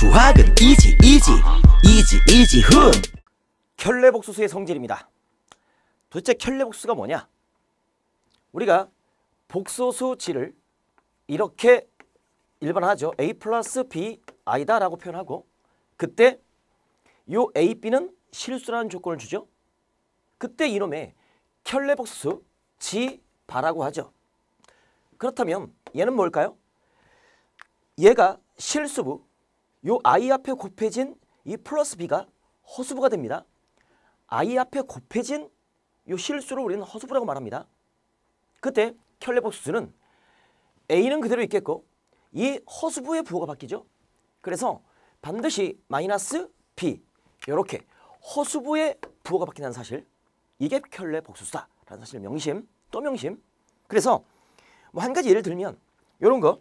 수학은 이지 이지 이지 이지 훈 켤레복수수의 성질입니다 도대체 켤레복수가 뭐냐 우리가 복소수 지를 이렇게 일반화하죠 a 플러스 b i다 라고 표현하고 그때 요 a, b는 실수라는 조건을 주죠 그때 이놈의 켤레복수수 지 바라고 하죠 그렇다면 얘는 뭘까요? 얘가 실수부 요 i 앞에 곱해진 이 플러스 b가 허수부가 됩니다. i 앞에 곱해진 요 실수를 우리는 허수부라고 말합니다. 그때 켈레복수는 a는 그대로 있겠고 이 허수부의 부호가 바뀌죠. 그래서 반드시 마이너스 b 이렇게 허수부의 부호가 바뀐다는 사실 이게 켈레복수다라는 사실 명심 또 명심 그래서 뭐 한 가지 예를 들면 이런 거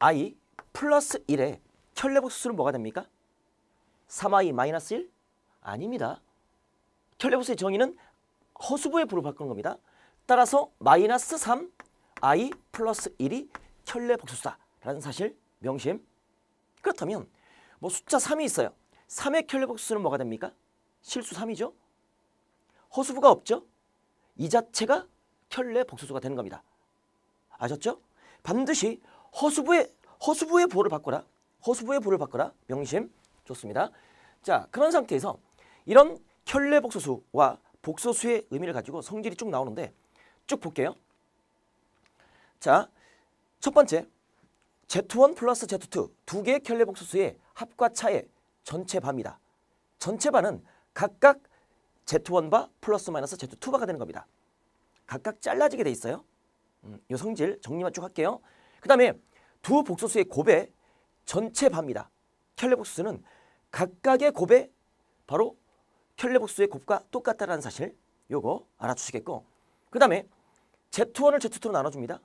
i 플러스 1에 켤레복수는 뭐가 됩니까? 3i 마이너스 1? 아닙니다. 켈레복수의 정의는 허수부의 부로 바꾼 겁니다. 따라서 마이너스 3 i 플러스 1이 켈레복수다라는 사실 명심. 그렇다면 뭐 숫자 3이 있어요. 3의 켈레복수는 뭐가 됩니까? 실수 3이죠. 허수부가 없죠. 이 자체가 켤레 복수수가 되는 겁니다. 아셨죠? 반드시 허수부의 허수부의 보를 바꿔라. 허수부의 보를 바꿔라. 명심. 좋습니다. 자, 그런 상태에서 이런 켤레 복소수와 복소수의 의미를 가지고 성질이 쭉 나오는데 쭉 볼게요. 자, 첫 번째 Z1 플러스 Z2 두 개의 켤레 복소수의 합과 차의 전체 바입니다. 전체 바는 각각 Z1바 플러스 마이너스 Z2바가 되는 겁니다. 각각 잘라지게 돼 있어요. 음, 요 성질 정리만 쭉 할게요. 그 다음에 두 복소수의 곱의 전체 바입니다. 켤레 복소수는 각각의 곱의 바로 켤레 복소수의 곱과 똑같다는 사실 요거 알아주시겠고 그 다음에 Z1을 Z2로 나눠줍니다.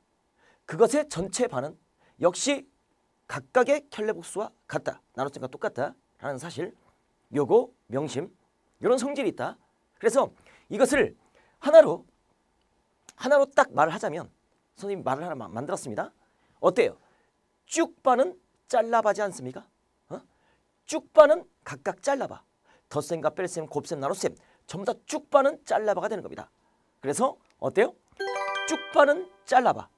그것의 전체 반은 역시 각각의 켤레 복수와 같다. 나눗셈과 똑같다라는 사실 요거 명심 이런 성질이 있다. 그래서 이것을 하나로 하나로 딱 말을 하자면 선생님 말을 하나 만들었습니다. 어때요? 쭉바는 잘라바지 않습니까? 어? 쭉바는 각각 잘라바. 덧셈과 뺄셈, 곱셈, 나눗셈 전부 다 쭉바는 잘라바가 되는 겁니다. 그래서 어때요? 쭉바는 잘라바.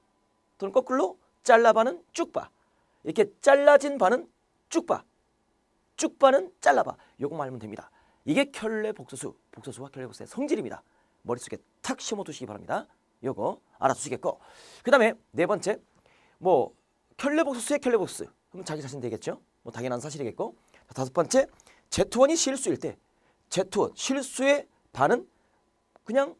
또는 거꾸로 잘라바는 쭉바. 이렇게 잘라진 바는 쭉바. 쭉바는 잘라바. 요것만 알면 됩니다. 이게 켤레 복소수, 복소수와 켤레 복수의 성질입니다. 머릿속에 탁 심어두시기 바랍니다. 요거 알아두시겠고 그 다음에 네 번째 뭐 켈레복스의 켈레복스 하면 자기 자신 되겠죠. 뭐 당연한 사실이겠고 다섯 번째 제트원이 실수일 때 제트원 실수의 반은 그냥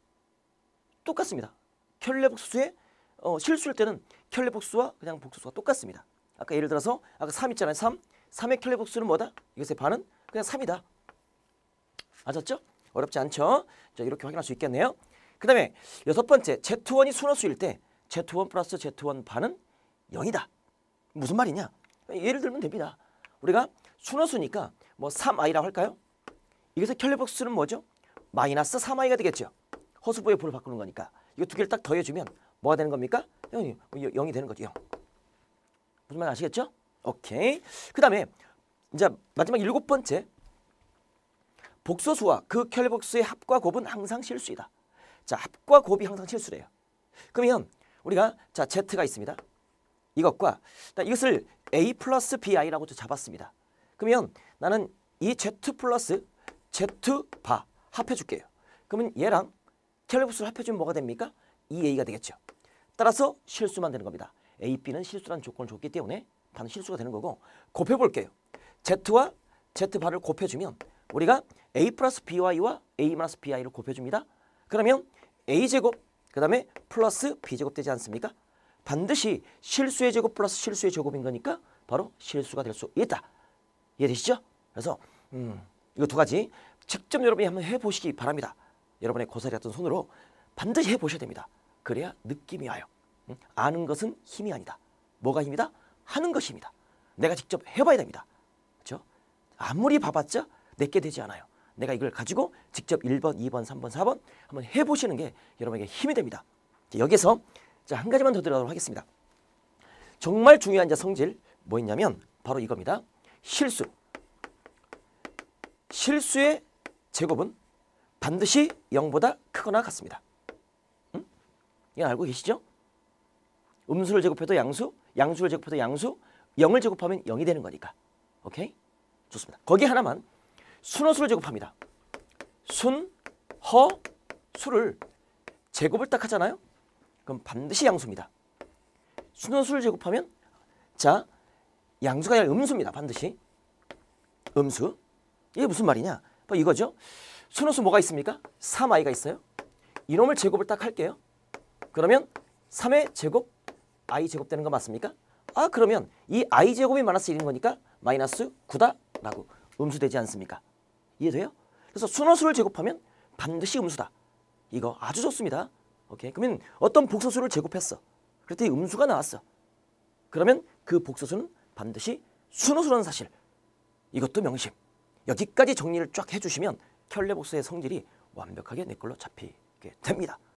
똑같습니다. 켈레복수의 어, 실수일 때는 켈레복수와 그냥 복수수가 똑같습니다. 아까 예를 들어서 아까 3 있잖아요. 3. 3의 켈레복수는 뭐다? 이것의 반은 그냥 3이다. 맞았죠 어렵지 않죠? 자, 이렇게 확인할 수 있겠네요. 그 다음에 여섯 번째, 제 z 원이 순원수일 때제 z 원 플러스 제 z 원 반은 0이다. 무슨 말이냐? 예를 들면 됩니다. 우리가 순어수니까 뭐 3i라고 할까요? 여기서 켈레복수는 뭐죠? 마이너스 3i가 되겠죠. 허수부의 부를 바꾸는 거니까. 이거 두 개를 딱 더해주면 뭐가 되는 겁니까? 0이, 뭐 되는 거죠. 0. 무슨 말 아시겠죠? 오케이. 그 다음에 이제 마지막 일곱 번째. 복소수와 그 켈레복수의 합과 곱은 항상 실수이다. 자, 합과 곱이 항상 실수래요. 그러면 우리가 자 z가 있습니다. 이것과 이것을 a 플러스 bi라고 잡았습니다. 그러면 나는 이 z 플러스 z바 합해줄게요. 그러면 얘랑 켈럽수를 합해주면 뭐가 됩니까? 2a가 되겠죠. 따라서 실수만 되는 겁니다. ab는 실수라는 조건을 줬기 때문에 반 실수가 되는 거고 곱해볼게요. z와 z바를 곱해주면 우리가 a 플러스 by와 a 마이너스 bi를 곱해줍니다. 그러면 a제곱 그 다음에 플러스 b제곱 되지 않습니까? 반드시 실수의 제곱 플러스 실수의 제곱인 거니까 바로 실수가 될 수 있다. 이해되시죠? 그래서 음, 이거 두 가지 직접 여러분이 한번 해보시기 바랍니다. 여러분의 고사리 같은 손으로 반드시 해보셔야 됩니다. 그래야 느낌이 와요. 음, 아는 것은 힘이 아니다. 뭐가 힘이다? 하는 것입니다 내가 직접 해봐야 됩니다. 그렇죠? 아무리 봐봤자 내게 되지 않아요. 내가 이걸 가지고 직접 1번, 2번, 3번, 4번 한번 해보시는 게 여러분에게 힘이 됩니다. 여기서 자, 한 가지만 더 들어가도록 하겠습니다. 정말 중요한 자 성질 뭐 있냐면 바로 이겁니다. 실수. 실수의 제곱은 반드시 0보다 크거나 같습니다. 음? 이건 알고 계시죠? 음수를 제곱해도 양수, 양수를 제곱해도 양수, 0을 제곱하면 0이 되는 거니까. 오케이? 좋습니다. 거기 하나만 순허수를 제곱합니다. 순, 허, 수를 제곱을 딱 하잖아요. 그럼 반드시 양수입니다. 순원수를 제곱하면 자 양수가 아니라 음수입니다. 반드시. 음수. 이게 무슨 말이냐? 뭐 이거죠. 순원수 뭐가 있습니까? 3i가 있어요. 이놈을 제곱을 딱 할게요. 그러면 3의 제곱 i 제곱 되는 거 맞습니까? 아 그러면 이 i 제곱이 마이너스 1인 거니까 마이너스 9다라고 음수되지 않습니까? 이해돼요? 그래서 순원수를 제곱하면 반드시 음수다. 이거 아주 좋습니다. 오케이. 그러면 어떤 복소수를 제곱했어. 그랬더니 음수가 나왔어. 그러면 그 복소수는 반드시 순호수라는 사실. 이것도 명심. 여기까지 정리를 쫙 해주시면 켤레 복소의 성질이 완벽하게 내 걸로 잡히게 됩니다.